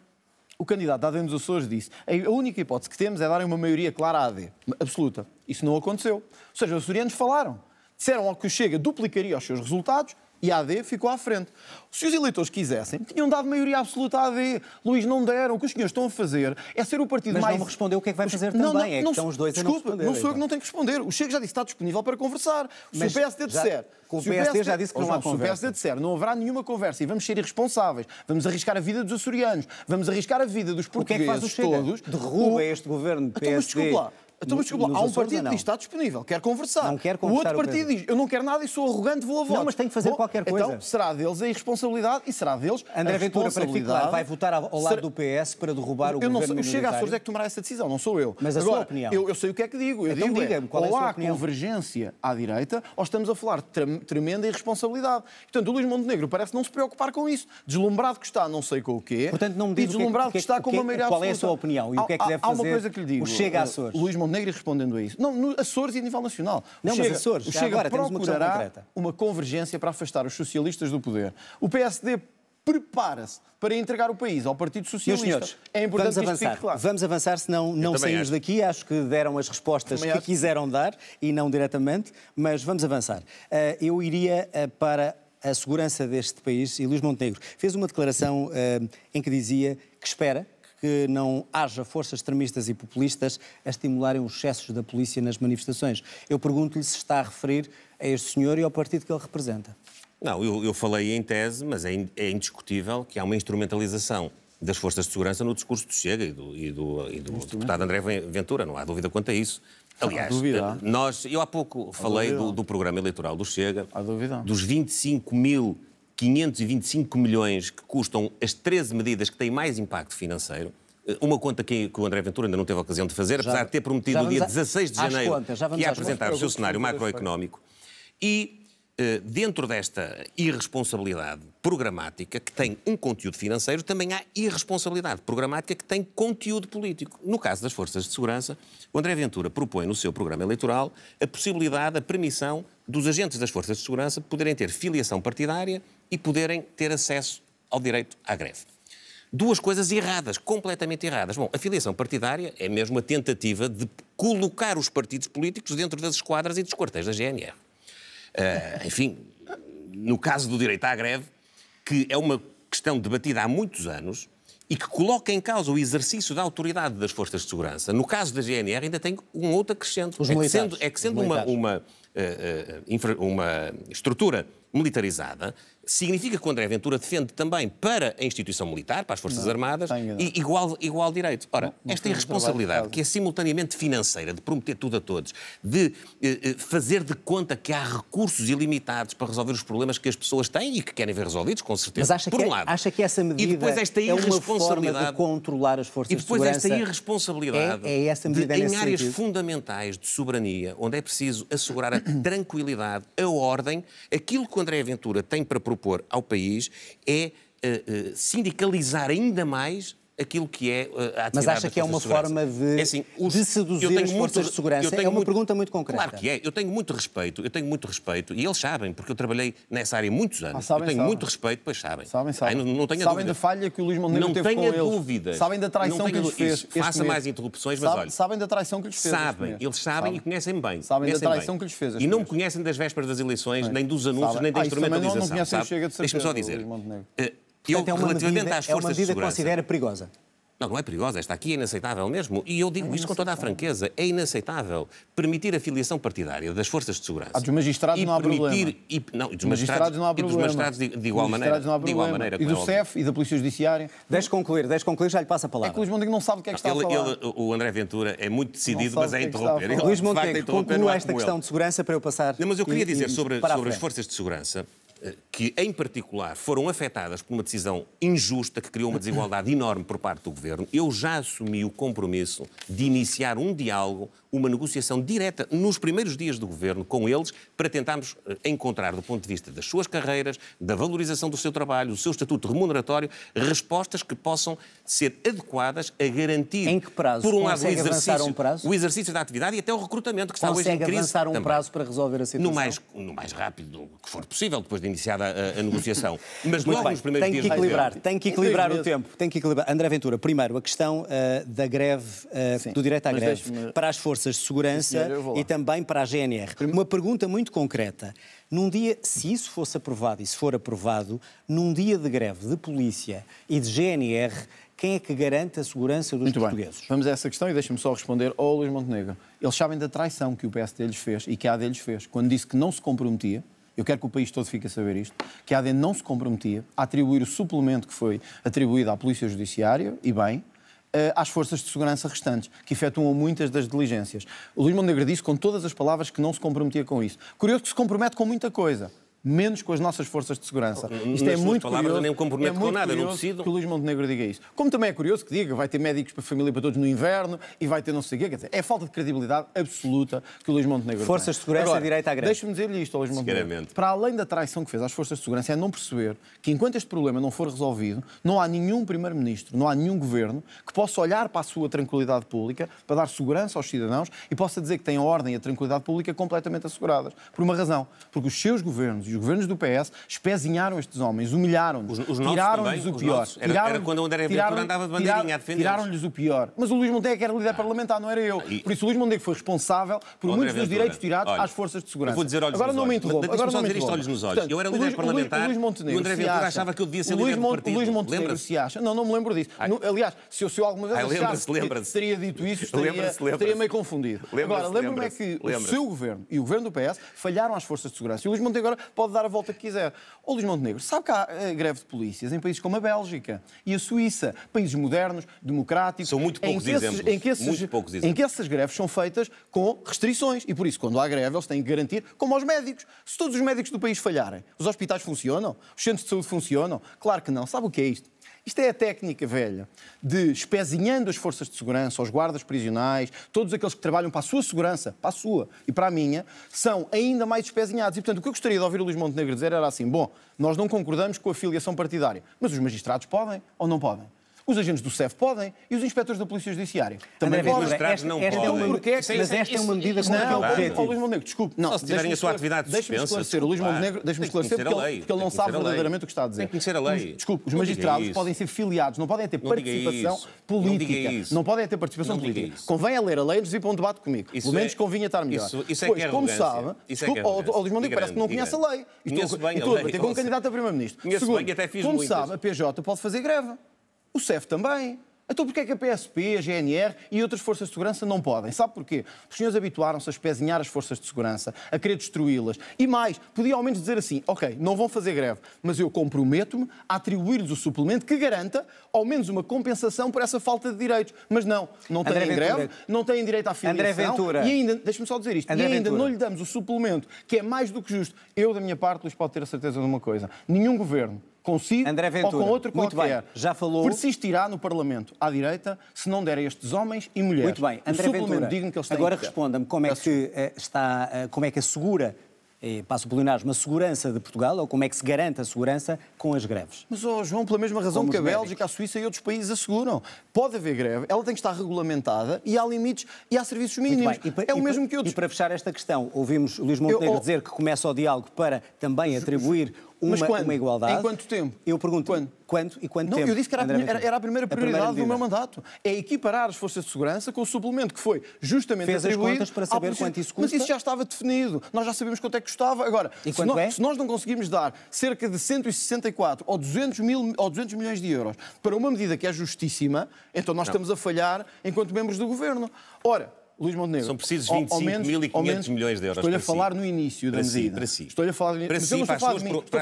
o candidato da AD nos Açores disse a única hipótese que temos é darem uma maioria clara à AD, absoluta. Isso não aconteceu. Ou seja, os açorianos falaram. Disseram ao que o Chega duplicaria os seus resultados e a AD ficou à frente. Se os eleitores quisessem, tinham dado maioria absoluta à AD. Luís, não deram. O que os senhores estão a fazer é ser o partido Mas mais... Mas não me respondeu o que é que vai fazer não, também. Não, é não, estão os dois desculpa, a não, não sou eu que então. não tenho que responder. O Chega já disse que está disponível para conversar. Se Mas o PSD disser... Já, o, PSD, o PSD já disse que não, não oh, há conversa. Se o PSD disser não haverá nenhuma conversa e vamos ser irresponsáveis, vamos arriscar a vida dos açorianos, vamos arriscar a vida dos portugueses o que é que faz o todos... Derruba o... este governo de PSD. Então, mas desculpa lá. Então, mas desculpa, há um partido que diz está disponível, quer conversar. Não quer conversar o outro partido diz eu não quero nada e sou arrogante, vou a voto. Não, mas tem que fazer Bom, qualquer então, coisa. Então será deles a irresponsabilidade e será deles André a Ventura, para que vai votar ao lado será... do PS para derrubar o eu governo não chega Eu Açores é que tomará essa decisão, não sou eu. Mas a Agora, sua opinião? Eu, eu, sei o que é que digo. Eu então é, qual é a sua há opinião. convergência à direita ou estamos a falar de tremenda irresponsabilidade. Portanto, o Luís Montenegro parece não se preocupar com isso. Deslumbrado que está, não sei com o quê. Portanto, não me diz e é deslumbrado é que, está com uma maioria Qual é a sua opinião e o que é que deve fazer Há uma coisa que lhe digo. O Chega eh, Açores. Luís Montenegro negra respondendo a isso. Não, no Açores e a nível nacional. Não, Chega, mas Açores, o Chega agora procurará uma, uma convergência para afastar os socialistas do poder. O PSD prepara-se para entregar o país ao Partido Socialista. Meus senhores, é importante vamos avançar. Claro. Vamos avançar, senão não saímos acho. daqui. Acho que deram as respostas que acho. quiseram dar e não diretamente, mas vamos avançar. Eh, eu iria eh, para a segurança deste país e Luís Montenegro fez uma declaração eh, em que dizia que espera que não haja forças extremistas e populistas a estimularem os excessos da polícia nas manifestações. Eu pergunto-lhe se está a referir a este senhor e ao partido que ele representa. Não, eu, eu falei em tese, mas é, in, é indiscutível que há uma instrumentalização das forças de segurança no discurso do Chega e do, e do, e do deputado André Ventura, não há dúvida quanto a isso. Aliás, eh, nós, eu há pouco há falei do, do, programa eleitoral do Chega, dos 25 mil 525 milhões que custam as 13 medidas que têm mais impacto financeiro. Eh, uma conta que, que, o André Ventura ainda não teve a ocasião de fazer, já, apesar de ter prometido no dia a, 16 de janeiro que ia apresentar o seu cenário macroeconómico. E eh, dentro desta irresponsabilidade programática, que tem um conteúdo financeiro, também há irresponsabilidade programática que tem conteúdo político. No caso das forças de segurança, o André Ventura propõe no seu programa eleitoral a possibilidade, a permissão dos agentes das forças de segurança poderem ter filiação partidária e poderem ter acesso ao direito à greve. Duas coisas erradas, completamente erradas. Bom, a filiação partidária é mesmo uma tentativa de colocar os partidos políticos dentro das esquadras e dos quartéis da GNR. Uh, eh, enfim, no caso do direito à greve, que é uma questão debatida há muitos anos e que coloca em causa o exercício da autoridade das forças de segurança. No caso da GNR ainda tem um outro acrescento. Os é Que sendo, é que sendo uma, uma, uh, uh, infra, uma estrutura militarizada, significa que o André Ventura defende também para a instituição militar, para as Forças não, Armadas, igual, igual direito. Ora, não, esta irresponsabilidade, que é simultaneamente financeira, de prometer tudo a todos, de eh, eh, fazer de conta que há recursos ilimitados para resolver os problemas que as pessoas têm e que querem ver resolvidos, com certeza, Mas acha por que, um é- lado. Acha que essa medida e depois esta é uma forma de controlar as forças de E depois esta irresponsabilidade é, é essa medida de, em áreas fundamentais de soberania, onde é preciso assegurar a tranquilidade, a ordem, aquilo que o André Ventura tem para propor propor ao país é eh, eh, sindicalizar ainda mais aquilo que é eh, a atividade Mas acha que é uma de forma de, é assim, os, de seduzir as forças de segurança? É uma muito, pergunta muito concreta. Claro que é. Eu tenho muito respeito, eu tenho muito respeito, e eles sabem, porque eu trabalhei nessa área muitos ah, anos. Ah, sabem, eu tenho sabem. muito respeito, pois sabem. Sabem, sabem. Ai, não, não sabem da falha que o Luís Montenegro não teve tenha com dúvidas. Sabem da traição que lhes fez. Faça mais interrupções, mas Sabe, olha. Sabem da traição que lhes fez. Sabem, eles sabem e conhecem bem. Sabem da traição que lhes fez. E não me conhecem das vésperas das eleições, nem dos anúncios, nem da ah, instrumentalização. Deixa-me só dizer. Portanto, eu, é uma relativamente medida, às forças é uma medida de segurança, que considera perigosa. Não, não é perigosa. Esta aqui é inaceitável mesmo. E eu digo é isto com toda a franqueza. É inaceitável permitir a filiação partidária das forças de segurança. Ah, dos magistrados não há permitir, problema. E, não, e dos magistrados, não há problema. E dos magistrados de, de igual maneira. Não há igual maneira e do é CEF e da Polícia Judiciária. Deixe concluir, deixe concluir, já lhe passa a palavra. É que o Luís Mondego não sabe o que é que está ele, a falar. Ele, o André Ventura é muito decidido, mas é, é interromper. É Luís Mondego, é conclua esta questão de segurança para eu passar... Não, mas eu queria dizer sobre as forças de segurança que, em particular, foram afetadas por uma decisão injusta que criou uma desigualdade enorme por parte do governo, eu já assumi o compromisso de iniciar um diálogo uma negociação direta nos primeiros dias do governo com eles para tentarmos eh, encontrar, do ponto de vista das suas carreiras, da valorização do seu trabalho, do seu estatuto remuneratório, respostas que possam ser adequadas a garantir, em que prazo? por um lado, o exercício, um prazo? o exercício da atividade e até o recrutamento que Consegue está hoje em crise. avançar um também. prazo para resolver a situação? No mais, no mais rápido que for possível, depois de iniciada a, a negociação. Mas logo bem. nos primeiros tem dias... Que equilibrar, tem que equilibrar o tempo. Tem que equilibrar. André Ventura, primeiro, a questão uh, da greve, uh, do direito à mas greve, para as forças forças de segurança e também para a GNR. Uma pergunta muito concreta. Num dia, se isso fosse aprovado e se for aprovado, num dia de greve de polícia e de GNR, quem é que garante a segurança dos Muito portugueses? Bem. Vamos a essa questão e deixa-me só responder ao Luís Montenegro. Eles sabem da traição que o PSD lhes fez e que a AD lhes fez quando disse que não se comprometia eu quero que o país todo fique a saber isto, que a AD não se comprometia a atribuir o suplemento que foi atribuído à Polícia Judiciária, e bem, eh, às forças de segurança restantes, que efetuam muitas das diligências. O Luís Montenegro disse com todas as palavras que não se comprometia com isso. Curioso que se compromete com muita coisa menos com as nossas forças de segurança. Isto é Nas é muito palavras, curioso. Nem comprometo é muito com nada, não decido. que o Luís Montenegro diga isso. Como também é curioso que diga vai ter médicos para a família para todos no inverno e vai ter não sei o quê. Quer dizer, é falta de credibilidade absoluta que o Luís Montenegro Forças tem. de segurança Agora, direita à greve. Deixa-me dizer-lhe isto ao Luís Montenegro. Para além da traição que fez às forças de segurança, é não perceber que enquanto este problema não for resolvido, não há nenhum primeiro-ministro, não há nenhum governo que possa olhar para a sua tranquilidade pública, para dar segurança aos cidadãos e possa dizer que tem a ordem e a tranquilidade pública completamente asseguradas. Por uma razão, porque os seus governos os governos do PS espezinharam estes homens, humilharam-nos, tiraram-lhes o pior. Era, era quando o André Ventura andava de bandeirinha a defender. Tiraram-lhes o pior. Mas o Luís Montenegro era líder ah. parlamentar, não era eu. E... Por isso o Luís Montenegro foi responsável por muitos dos direitos tirados olha, às forças de segurança. vou dizer olhos Agora nos não olhos. me interrompa. Agora não me isto Olhos nos olhos. Portanto, eu era líder Luís, parlamentar Luís, Montenegro. e o André Ventura achava que eu devia ser líder Montenegro. O Luís Montenegro se acha. Não, não me lembro disso. Aliás, se eu alguma vez achasse teria dito isso, estaria meio confundido. Agora, lembro-me é que o seu governo e o governo do PS falharam às forças de segurança. E o Luís Montenegro pode dar a volta que quiser. O Luís Montenegro sabe que há eh, greve de polícias em países como a Bélgica e a Suíça, países modernos, democráticos. São muito poucos em esses, exemplos. Em que, esses, muito poucos exemplos. em que essas greves são feitas com restrições e por isso, quando há greve, eles têm que garantir, como aos médicos. Se todos os médicos do país falharem, os hospitais funcionam? Os centros de saúde funcionam? Claro que não. Sabe o que é isto? Isto é a técnica velha de espezinhando as forças de segurança, os guardas prisionais, todos aqueles que trabalham para a sua segurança, para a sua e para a minha, são ainda mais espezinhados. E, portanto, o que eu gostaria de ouvir o Luís Montenegro dizer era assim: bom, nós não concordamos com a filiação partidária, mas os magistrados podem ou não podem? Os agentes do CEF podem e os inspectores da Polícia Judiciária também André, podem. não é podem. É mas esta é uma medida que não, o Não, Mão Montenegro, desculpe. Não, se tiverem a sua atividade Deixe-me esclarecer, Luís Montenegro, deixe-me esclarecer, porque, lei, ele, porque ele não sabe verdadeiramente o que está a dizer. Tem que conhecer a lei. Desculpe, os magistrados podem ser filiados, não podem ter participação política. Não podem ter participação política. Convém a é ler a lei e nos ir para um debate comigo. Pelo menos convinha estar melhor. Isso é que como sabe, ou Luís Montenegro parece que não conhece a lei. E estou a bater com um candidato a primeiro-ministro. como sabe, a PJ pode fazer greve. O CEF também. Então porquê é que a PSP, a GNR e outras forças de segurança não podem? Sabe porquê? Os senhores habituaram-se a espezinhar as forças de segurança, a querer destruí-las. E mais, podia ao menos dizer assim, ok, não vão fazer greve, mas eu comprometo-me a atribuir-lhes o suplemento que garanta ao menos uma compensação por essa falta de direitos. Mas não, não têm André greve, Ventura. não têm direito à filiação. André Ventura. E ainda, deixe-me só dizer isto, André e ainda Ventura. não lhe damos o suplemento, que é mais do que justo. Eu, da minha parte, lhes pode ter a certeza de uma coisa. Nenhum governo consigo André Ventura, ou com outro muito Bem, já falou... Persistirá no Parlamento à direita se não der a estes homens e mulheres muito bem. André Ventura, digno que eles têm agora responda-me como é que eh, está, eh, como é que assegura eh, passo por Linares, uma segurança de Portugal, ou como é que se garante a segurança com as greves? Mas, oh, João, pela mesma razão como que a Bélgica, a Suíça e outros países asseguram. Pode haver greve, ela tem que estar regulamentada e há limites e há serviços mínimos. Pa, é o mesmo que outros. E para fechar esta questão, ouvimos Luís Montenegro Eu, oh, dizer que começa o diálogo para também atribuir uma, Mas quando? uma igualdade. Em quanto tempo? Eu pergunto. Quando? Quanto e quanto não, tempo? Eu disse que era, a, era, era a primeira prioridade a primeira do meu mandato. É equiparar as forças de segurança com o suplemento que foi justamente Fez atribuído... Fez as contas para saber quanto isso custa? Mas isso já estava definido. Nós já sabemos quanto é que custava. Agora, e se, nós, é? se nós não conseguimos dar cerca de 164 ou 200, mil, ou 200 milhões de euros para uma medida que é justíssima, então nós não. estamos a falhar enquanto membros do governo. Ora, Luís Montenegro. São precisos 25.500 milhões de euros. Estou-lhe a falar si. no início da para medida. Si, para si. Estou-lhe a falar no início. Si, para si, para, para, suas... oh, para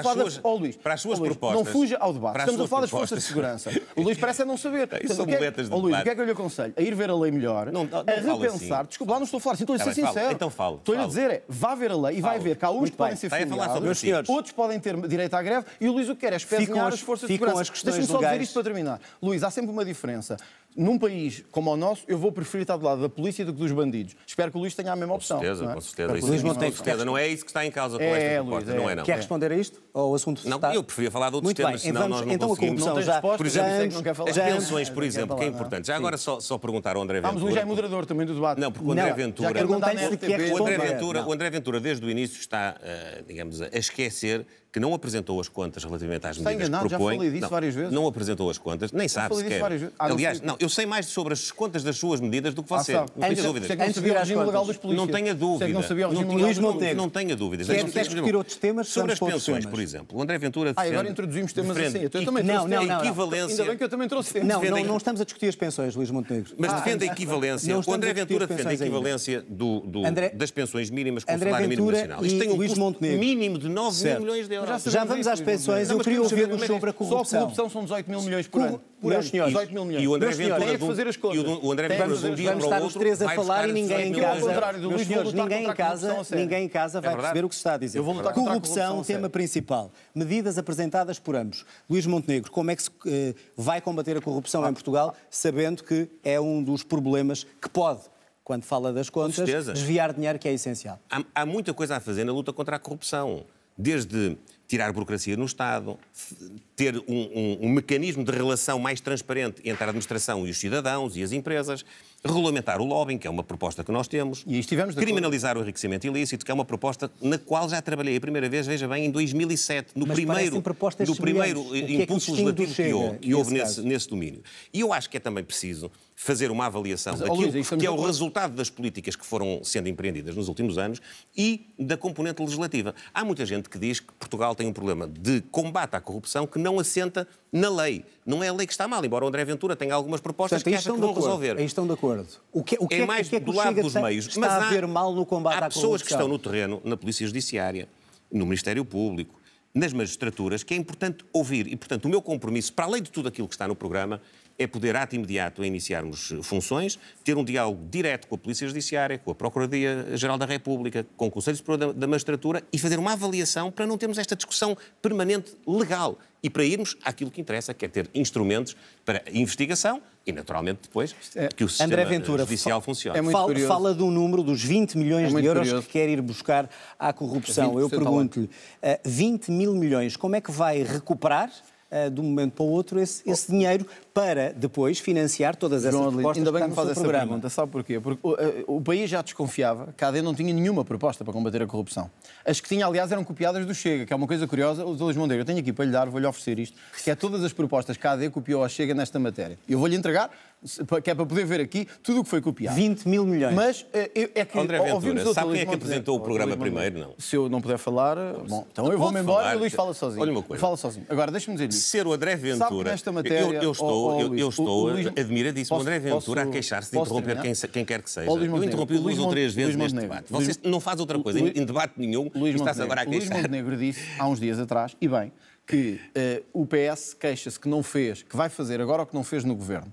as suas oh, Luís, propostas. Não fuja ao debate. Para Estamos a falar das forças de segurança. o Luís parece não saber. É, são boletas é de oh, Luís, o que é que eu lhe aconselho? A ir ver a lei melhor, não, não, a repensar. Assim. Desculpa, lá não estou a falar assim, tá então estou-lhe a ser sincero. Então falo. Estou-lhe a dizer é, vá ver a lei e vai ver que há uns que podem ser filiados, outros podem ter direito à greve e o Luís o que quer é espezinhar as forças de segurança. Deixa-me só dizer isto para terminar. Luís, há sempre uma diferença num país como o nosso, eu vou preferir estar do lado da polícia do que dos bandidos. Espero que o Luís tenha a mesma com opção. Certeza, não é? Com certeza, com certeza. Luís não tem certeza. Não é isso que está em causa com é, esta proposta, é. não é não. Quer responder a isto? Ou o assunto Não, está... eu preferia falar de outros Muito temas, bem. senão então nós não então conseguimos. Então a corrupção já... Resposta, por exemplo, já é falar. as pensões, por exemplo, falar, que é importante. Já agora só, só perguntar ao André é Ventura... Vamos, Luís já é moderador também do debate. Não, porque o André Ventura... Já o André Ventura, o André Ventura, desde o início, está, eh, digamos, a esquecer que não apresentou as contas relativamente às medidas Está enganado, que propõe. Já falei disso não, várias vezes. Não apresentou as contas, nem sabe sequer. Ah, Aliás, não, eu sei mais sobre as contas das suas medidas do que ah, você. Ah, não tenho é dúvidas. É não sabia o regime legal dos polícias. Não tenha é dúvida. Não sabia o regime legal dos polícias. Não tenha dúvidas. Quer discutir outros temas? Sobre as pensões, por exemplo. O André Ventura defende... Ah, agora introduzimos temas assim. Eu também trouxe a equivalência... Ainda bem que eu também trouxe temas. Não, não estamos a discutir as pensões, Luís Montenegro. Mas ah, defende a equivalência. O André Ventura defende a equivalência das pensões mínimas com o salário mínimo nacional. Isto tem um custo mínimo de 9 mil milhões de euros já, já vamos às pensões. Eu queria ouvir o sobre a corrupção. Só a corrupção são 18 mil milhões por ano. Por ano, 18 mil milhões. E o André Ventura, fazer as contas. E o André Ventura, um dia para o outro, Vamos estar os três a falar e ninguém em casa... senhores, ninguém em casa, ninguém em casa vai perceber o que se está a dizer. Corrupção, tema principal. Medidas apresentadas por ambos. Luís Montenegro, como é que se eh, vai combater a corrupção em Portugal, sabendo que é um dos problemas que pode quando fala das contas, desviar dinheiro que é essencial. Há, há, muita coisa a fazer na luta contra a corrupção desde tirar burocracia no Estado, ter um, um, um, mecanismo de relação mais transparente entre a administração e os cidadãos e as empresas, regulamentar o lobbying, que é uma proposta que nós temos, e estivemos criminalizar acordo. o enriquecimento ilícito, que é uma proposta na qual já trabalhei a primeira vez, veja bem, em 2007, no Mas primeiro, no primeiro impulso é que legislativo que, houve, que houve nesse, nesse domínio. E eu acho que é também preciso fazer uma avaliação Mas, daquilo que é o resultado das políticas que foram sendo empreendidas nos últimos anos e da componente legislativa. Há muita gente que diz que Portugal tem um problema de combate à corrupção que não assenta na lei. Não é a lei que está mal, embora o André Ventura tenha algumas propostas Portanto, que acha que vão acordo, resolver. Aí estão de acordo. O que, é- o é que é, é mais o que é que do lado dos meios. Está Mas há, a ver mal no combate há à corrupção. pessoas que estão no terreno, na Polícia Judiciária, no Ministério Público, nas magistraturas, que é importante ouvir. E, portanto, o meu compromisso, para além de tudo aquilo que está no programa, é poder, ato imediato, a iniciarmos funções, ter um diálogo direto com a Polícia Judiciária, com a Procuradoria-Geral da República, com o Conselho Superior da Magistratura e fazer uma avaliação para não termos esta discussão permanente legal e para irmos àquilo que interessa, que é ter instrumentos para investigação e, naturalmente, depois é que o sistema André Ventura, judicial funcione. É fala, curioso. fala do número dos 20 milhões é de euros curioso. que quer ir buscar à corrupção. É Eu pergunto-lhe, 20 eh, mil milhões, como é que vai recuperar? Eh, de um momento para o outro, esse, oh. esse dinheiro para depois financiar todas essas propostas ainda bem que, que faz essa programa. pergunta, sabe porquê? Porque o, eh, o país já desconfiava que a AD não tinha nenhuma proposta para combater a corrupção. As que tinha, aliás, eram copiadas do Chega, que é uma coisa curiosa. O dois Mondeiro, eu tenho aqui para lhe dar, vou-lhe oferecer isto, que é todas as propostas que a AD copiou ao Chega nesta matéria. Eu vou-lhe entregar, que é para poder ver aqui tudo o que foi copiado. 20 mil milhões. Mas é, é que André Ventura, sabe quem é que apresentou o programa primeiro, não? Se eu não puder falar, não, tá bom, então, então eu vou-me embora e o Luís fala sozinho. Olha uma coisa. Fala sozinho. Agora, deixa-me dizer isso. Ser o André Ventura... nesta matéria... Eu, eu estou, oh, oh, eu, eu, estou Luís... admiradíssimo o André Ventura posso, a queixar-se de interromper quem, quem quer que seja. eu interrompi Luís ou três vezes neste debate. você não faz outra coisa em debate nenhum e estás agora a queixar. Luís Montenegro disse há uns dias atrás, e bem, que eh, o PS queixa-se que não fez, que vai fazer agora o que não fez no governo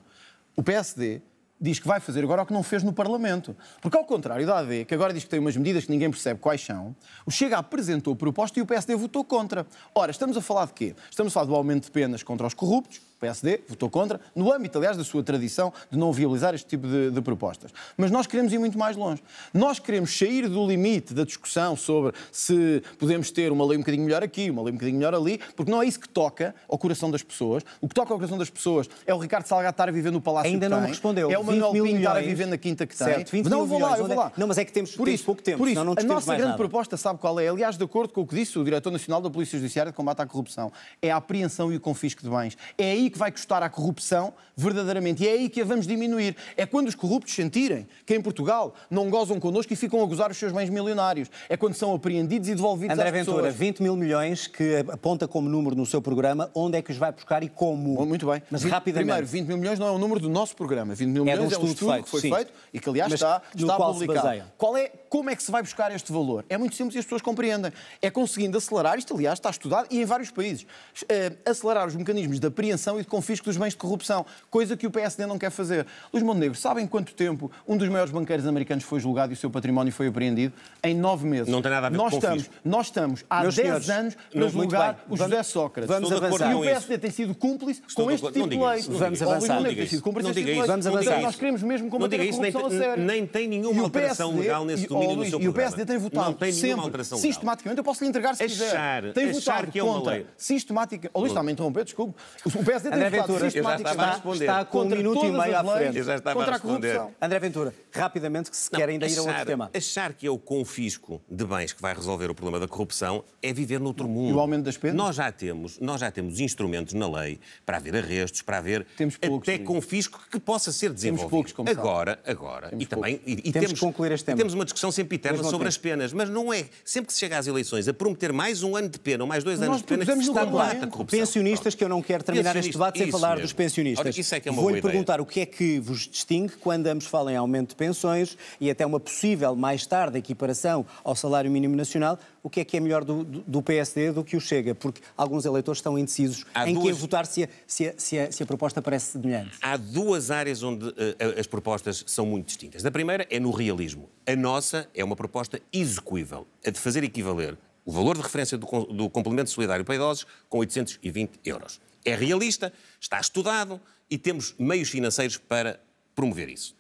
o PSD diz que vai fazer agora o que não fez no Parlamento. Porque, ao contrário da AD, que agora diz que tem umas medidas que ninguém percebe quais são, o Chega apresentou proposta e o PSD votou contra. Ora, estamos a falar de quê? Estamos a falar do aumento de penas contra os corruptos, PSD votou contra, no âmbito, aliás, da sua tradição de não viabilizar este tipo de, de propostas. Mas nós queremos ir muito mais longe. Nós queremos sair do limite da discussão sobre se podemos ter uma lei um bocadinho melhor aqui, uma lei um bocadinho melhor ali, porque não é isso que toca ao coração das pessoas. O que toca ao coração das pessoas é o Ricardo Salgado estar a viver no Palácio Ainda não me respondeu. É o Manuel Pinho estar a viver na Quinta que certo, tem. não, eu vou lá, eu vou lá. Não, mas é que temos, por temos pouco tempo, por isso, não A nossa grande nada. proposta, sabe qual é? Aliás, de acordo com o que disse o Diretor Nacional da Polícia Judiciária de Combate à Corrupção, é a apreensão e o confisco de bens. É aí que vai custar à corrupção verdadeiramente. E é aí que a vamos diminuir. É quando os corruptos sentirem que em Portugal não gozam connosco e ficam a gozar os seus bens milionários. É quando são apreendidos e devolvidos André às Ventura, pessoas. 20 mil milhões que aponta como número no seu programa, onde é que os vai buscar e como? Bom, muito bem. Mas rapidamente. Primeiro, 20 mil milhões não é o número do nosso programa. 20 mil é milhões é um estudo, feito, que foi sim. feito e que, aliás, Mas está, está publicado. Qual é, como é que se vai buscar este valor? É muito simples e as pessoas compreendem. É conseguindo acelerar, isto aliás está estudado e em vários países, eh, acelerar os mecanismos de apreensão e de confisco dos bens de corrupção, coisa que o PSD não quer fazer. Luís Montenegro, sabem quanto tempo um dos maiores banqueiros americanos foi julgado e o seu património foi apreendido? Em nove meses. Não tem nada a ver nós com estamos, confisco. Nós estamos há Meus dez senhores, anos para é julgar o José Sócrates. Vamos Estou avançar. E o PSD tem sido cúmplice Estou com este tipo de lei. Vamos avançar. Não diga isso. É vamos avançar. Nós queremos mesmo combater a corrupção a sério. Nem tem nenhuma alteração legal nesse domínio domínio do seu E o PSD tem votado não tem sempre, alteração sistematicamente, eu posso lhe entregar se achar, quiser. Tem votado que é contra, lei. sistematicamente... Oh, Luís, está-me a interromper, desculpe. O PSD tem André votado Ventura, sistematicamente está, está com um minuto e meio à frente. já está contra a, a corrupção. André Ventura, rapidamente, que se não, quer ainda achar, ir a outro tema. Achar que é o confisco de bens que vai resolver o problema da corrupção é viver noutro mundo. E o aumento das penas? Nós já temos, nós já temos instrumentos na lei para haver arrestos, para haver temos poucos, até confisco que possa ser desenvolvido. Temos poucos, como agora, agora, e também e, temos, que concluir este tema. temos uma discussão sempiterna sobre tempo. as penas, mas não é. Sempre que se chega às eleições a prometer mais um ano de pena ou mais dois Nós anos de pena, que se está a corrupção. Pensionistas, que eu não quero terminar este debate sem falar mesmo. dos pensionistas. É é Vou-lhe perguntar o que é que vos distingue quando ambos falam em aumento de pensões e até uma possível, mais tarde, equiparação ao salário mínimo nacional o que é que é melhor do, do PSD do que o Chega, porque alguns eleitores estão indecisos Há em duas... votar se a, se, a, se, a, se a, proposta parece semelhante. Há duas áreas onde uh, as propostas são muito distintas. A primeira é no realismo. A nossa é uma proposta execuível, a de fazer equivaler o valor de referência do, do complemento solidário para idosos com 820 euros. É realista, está estudado e temos meios financeiros para promover isso.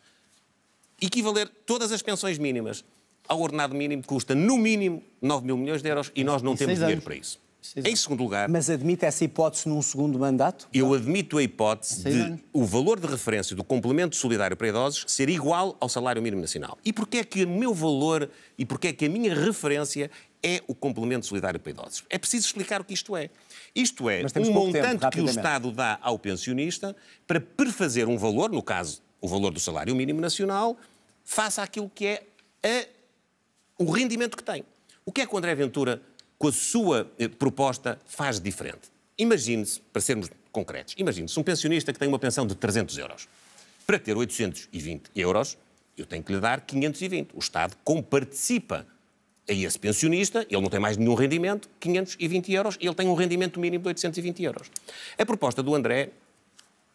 Equivaler todas as pensões mínimas ao ordenado mínimo custa, no mínimo, 9 mil milhões de euros e nós não e temos dinheiro para isso. Em segundo lugar. Mas admite essa hipótese num segundo mandato? Eu admito a hipótese de o valor de referência do complemento solidário para idosos ser igual ao salário mínimo nacional. E porquê é que o meu valor e porquê é que a minha referência é o complemento solidário para idosos? É preciso explicar o que isto é. Isto é um montante tempo, que o Estado dá ao pensionista para prefazer um valor, no caso, o valor do salário mínimo nacional, face àquilo que é a o rendimento que tem. O que é que o André Ventura, com a sua eh, proposta, faz diferente? Imagine-se, para sermos concretos, imagine-se um pensionista que tem uma pensão de 300 euros. Para ter 820 euros, eu tenho que lhe dar 520. O Estado comparticipa a esse pensionista, ele não tem mais nenhum rendimento, 520 euros, e ele tem um rendimento mínimo de 820 euros. A proposta do André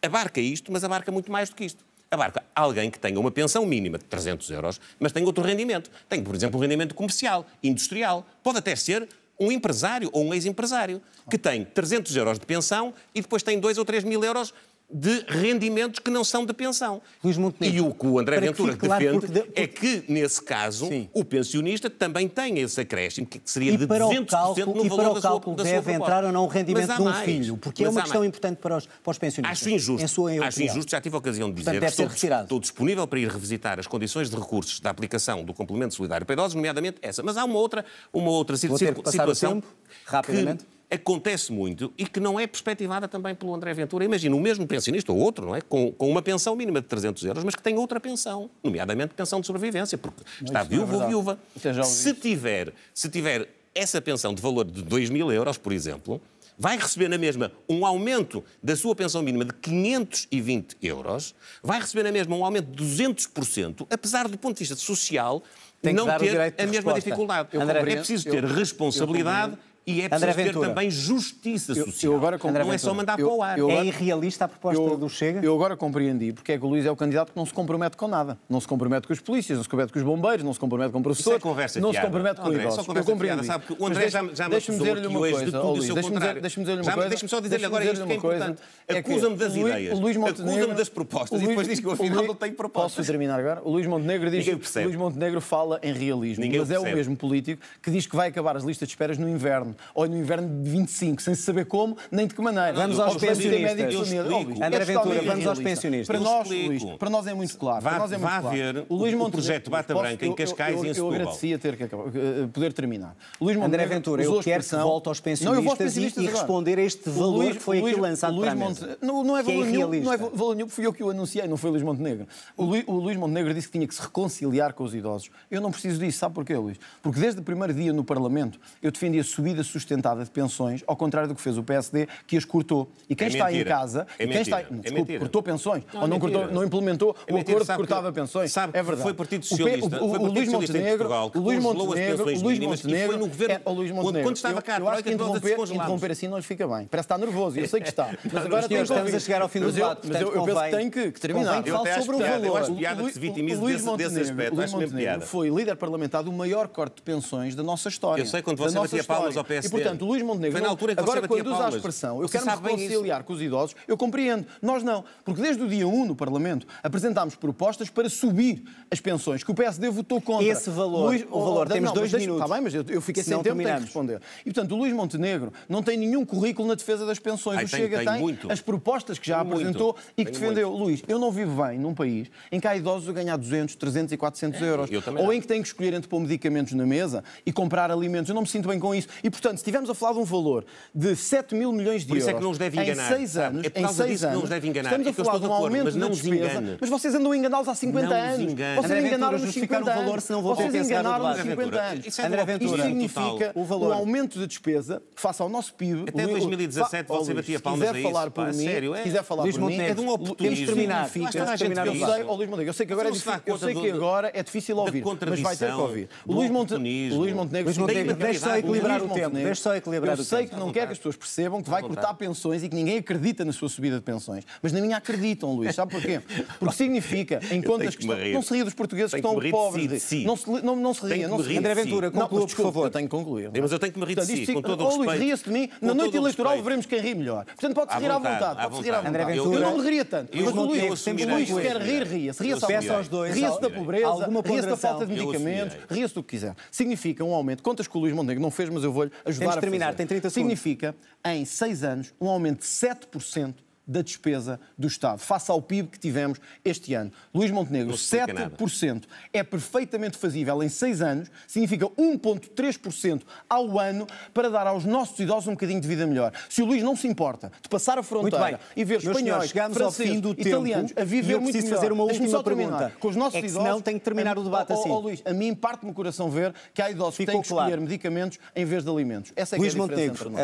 abarca isto, mas abarca muito mais do que isto abarca alguém que tenha uma pensão mínima de 300 euros, mas tem outro rendimento. Tem, por exemplo, um rendimento comercial, industrial, pode até ser um empresário ou um ex-empresário, que tem 300 euros de pensão e depois tem 2 ou 3 mil euros de rendimentos que não são de pensão. e o que o André Ventura que defende porque... é que, nesse caso, Sim. o pensionista também tem esse acréscimo, que seria e de 200% cálculo, no valor E para o cálculo sua, deve entrar ou não o rendimento de um mais. filho, porque é Mas é uma questão mais. importante para os, para os pensionistas. Acho injusto, acho injusto, já tive a ocasião de dizer, Portanto, deve estou, ser retirado. estou disponível para ir revisitar as condições de recursos da aplicação do complemento solidário para idosos, nomeadamente essa. Mas há uma outra, uma outra Vou situação... Vou ter que passar o tempo, rapidamente. Que acontece muito e que não é perspectivada também pelo André Ventura. Imagina, o mesmo pensionista ou outro, não é? Com, com uma pensão mínima de 300 euros, mas que tem outra pensão, nomeadamente pensão de sobrevivência, porque está é viúvo é ou viúva. Se tiver, se tiver essa pensão de valor de 2 mil euros, por exemplo, vai receber na mesma um aumento da sua pensão mínima de 520 euros, vai receber na mesma um aumento de 200%, apesar do ponto de vista social, não ter a mesma resposta. dificuldade. Eu é preciso ter eu, responsabilidade. Eu e é preciso André ter também justiça social. Eu, eu agora não é só mandar eu, para o ar. Eu, é agora, é irrealista a proposta eu, do Chega? Eu agora compreendi porque é que o Luís é o candidato que não se compromete com nada. Não se compromete com os polícias, não se compromete com os bombeiros, não se compromete com o professor. Isso é conversa não fiada. se compromete com é o negócio eu compreendi. Fiada, o André deixa, já, já me dizer-lhe uma coisa, de Luís, deixa-me dizer-lhe uma coisa. Deixa-me só dizer-lhe agora dizer isto que é importante. É Acusa-me das ideias. Acusa-me das propostas e depois diz que ao não tenho propostas. Posso terminar agora? O Luís Montenegro diz que Luís Montenegro fala em realismo, mas é o mesmo político que diz que vai acabar as listas de esperas no inverno ou no inverno de 25, sem saber como, nem de que maneira. Vamos aos pensionistas. vamos aos pensionistas. Para nós, é muito claro. Vá, para nós é muito vá claro. ver o, Luís Montenegro, projeto Bata Branca em Cascais eu, eu, e em Setúbal. Eu agradecia ter que eh, eh, poder terminar. Luís André Ventura, eu quero que volte aos pensionistas e responder a este valor que foi aqui lançado para a mesa. Não é, é valor nenhum, não é valor nenhum, fui eu que o anunciei, não foi o Luís Montenegro. O Luís Montenegro disse que tinha que se reconciliar com os idosos. Eu não preciso disso, sabe porquê, Luís? Porque desde o primeiro dia no Parlamento eu defendi a subida medida sustentada de pensões, ao contrário do que fez o PSD, que as cortou. E quem é está mentira. em casa, é quem mentira. está, é cortou pensões, não, ou não, é cortou, não implementou é o acordo que cortava que, pensões. Sabe, é verdade. Foi Partido Socialista, o, o, o, o Luís Montenegro, Portugal, é, o Luís Montenegro, o Luís Montenegro, no governo, o Luís Montenegro. Quando estava cá, eu acho que interromper, interromper assim não lhe fica bem. Parece estar nervoso, eu sei que está. Mas agora estamos a chegar ao fim do debate, mas eu penso que tem que terminar. Eu sobre o valor. Eu acho piada que se vitimize desse aspecto. Luís Montenegro foi líder parlamentar do maior corte de pensões da nossa história. Eu sei quando você batia palmas ao PSD. E, portanto, Luís Montenegro... Foi na altura que agora, quando usa a expressão, eu quero me reconciliar com os idosos, eu compreendo. Nós não. Porque desde o dia 1, no Parlamento, apresentámos propostas para subir as pensões, que o PSD votou contra. Esse valor, Luís, o valor, oh, temos não, dois minutos. Está bem, mas eu, eu fiquei sem tempo para responder. E, portanto, o Luís Montenegro não tem nenhum currículo na defesa das pensões. Ai, o Chega tem, tem, as propostas que já apresentou e que tem defendeu. Muito. Luís, eu não vivo bem num país em que há idosos a ganhar 200, 300 e 400 é, euros. Ou em que têm que escolher entre pôr medicamentos na mesa e comprar alimentos. Eu não me sinto bem com isso. E, portanto, se estivermos a falar de um valor de 7 mil milhões de euros. Isso é que não os deve enganar. Em 6 anos, é em 6 anos, não os deve enganar. Estamos é a falar de um acordo, aumento mas não despesa, mas vocês andam a enganá-los há 50 não anos. Vocês enganaram-nos 50 anos. Um valor, senão vou vocês enganaram-nos 50 anos. Isto é significa o valor. um aumento de despesa face ao nosso PIB. Até 2017 você batia palmas a isso. Falar por mim, sério, é? quiser falar Luís por mim, é de um oportunismo. Temos terminar. Fica, terminar eu sei, oh, Luís Montenegro, eu sei que agora é difícil, eu sei que agora é difícil ouvir, mas vai ter que ouvir. O Luís Montenegro, Luís Montenegro, deixa equilibrar o tema. Né? só equilibrar Eu sei que não quer que as pessoas percebam que vai cortar pensões e que ninguém acredita na sua subida de pensões. Mas na minha acreditam, Luís. Sabe porquê? Porque significa, em contas que, que estão... Não se ria dos portugueses que, que estão pobres. Si. Não, se, não, não se ria. Não se... André Ventura, si. conclua, por favor. Eu tenho que concluir. Mas eu tenho que me rir de si, com todo o oh, respeito. Luís, ria-se de mim. Na noite eleitoral veremos quem ri melhor. Portanto, pode-se rir à vontade. Pode-se Eu não me riria tanto. Mas o Luís, se Luís quer rir, ria-se. Ria-se aos dois. Ria-se da pobreza, ria-se da falta de medicamentos, ria-se do que quiser. Significa um aumento. Contas que o Luís Montenegro não fez, mas eu vou-lhe ajudar Temos a terminar, fazer. tem 30 segundos. Significa, em seis anos, um aumento de 7% da despesa do Estado, face ao PIB que tivemos este ano. Luís Montenegro, 7% nada. é perfeitamente fazível em seis anos, significa 1,3% ao ano para dar aos nossos idosos um bocadinho de vida melhor. Se o Luís não se importa de passar a fronteira e ver espanhóis, senhores, franceses, ao fim do italianos tempo, a viver e eu preciso fazer uma última pergunta. Com os nossos é idosos, senão tem que terminar o debate assim. Ó, oh, oh, Luís, a mim parte-me o coração ver que há idosos Ficou que têm que claro. escolher medicamentos em vez de alimentos. Essa é Luís é a Montenegro, uh,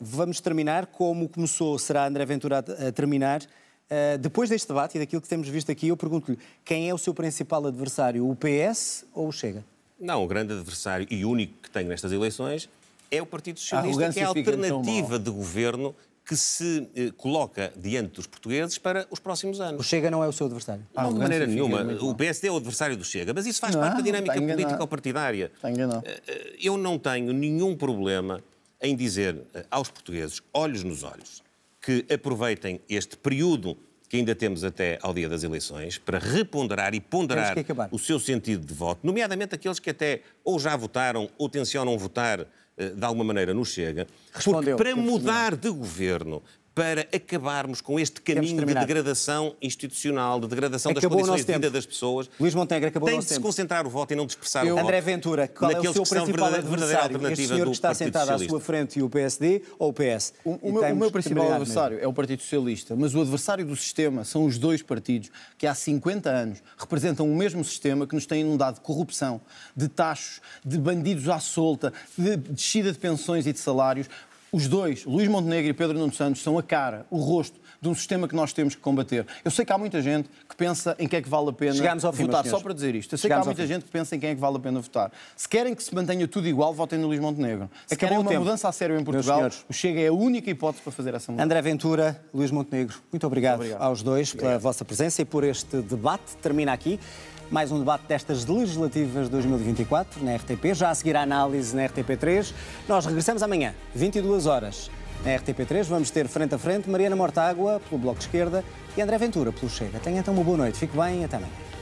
vamos terminar como começou, será André Ventura a terminar, Uh, depois deste debate e daquilo que temos visto aqui, eu pergunto-lhe quem é o seu principal adversário, o PS ou o Chega? Não, o grande adversário e único que tenho nestas eleições é o Partido ah, Socialista, que é a alternativa de governo que se eh, coloca diante dos portugueses para os próximos anos. O Chega não é o seu adversário? não, ah, de maneira nenhuma. O PSD é o adversário do Chega, mas isso faz não, parte da dinâmica política ou partidária. Não. Eh, eu não tenho nenhum problema em dizer aos portugueses, olhos nos olhos, que aproveitem este período que ainda temos até ao dia das eleições, para reponderar e ponderar o seu sentido de voto, nomeadamente aqueles que até ou já votaram ou tencionam votar eh, de alguma maneira não Chega, Respondeu, porque para mudar de governo, para acabarmos com este caminho de degradação institucional, de degradação acabou das condições de vida das pessoas. Luís Montenegro acabou Tem de se tempo. concentrar o voto e não dispersar Eu... o voto. André Ventura, qual Naqueles é o seu principal adversário? Este senhor que está sentado à sua frente e o PSD ou o PS? O, o, meu, o meu, principal adversário mesmo. é o Partido Socialista, mas o adversário do sistema são os dois partidos que há 50 anos representam o mesmo sistema que nos tem inundado de corrupção, de taxos, de bandidos à solta, de descida de pensões e de salários, os dois, Luís Montenegro e Pedro Nuno Santos, são a cara, o rosto de um sistema que nós temos que combater. Eu sei que há muita gente que pensa em quem é que vale a pena Chegamos ao fim, votar, só para dizer isto. Eu sei Chegamos que há muita gente que pensa em quem é que vale a pena votar. Se querem que se mantenha tudo igual, votem no Luís Montenegro. Se Acabou querem uma tempo. mudança a sério em Portugal, o Chega é a única hipótese para fazer essa mudança. André Ventura, Luís Montenegro, muito obrigado, muito obrigado. aos dois obrigado. pela vossa presença e por este debate. Termina aqui mais um debate destas legislativas 2024 na RTP. Já a seguir a análise na RTP3. Nós regressamos amanhã, 22 horas. Na RTP3 vamos ter frente a frente Mariana Mortágua pelo Bloco de Esquerda e André Ventura pelo Chega. Tenha então uma boa noite. Fique bem até amanhã.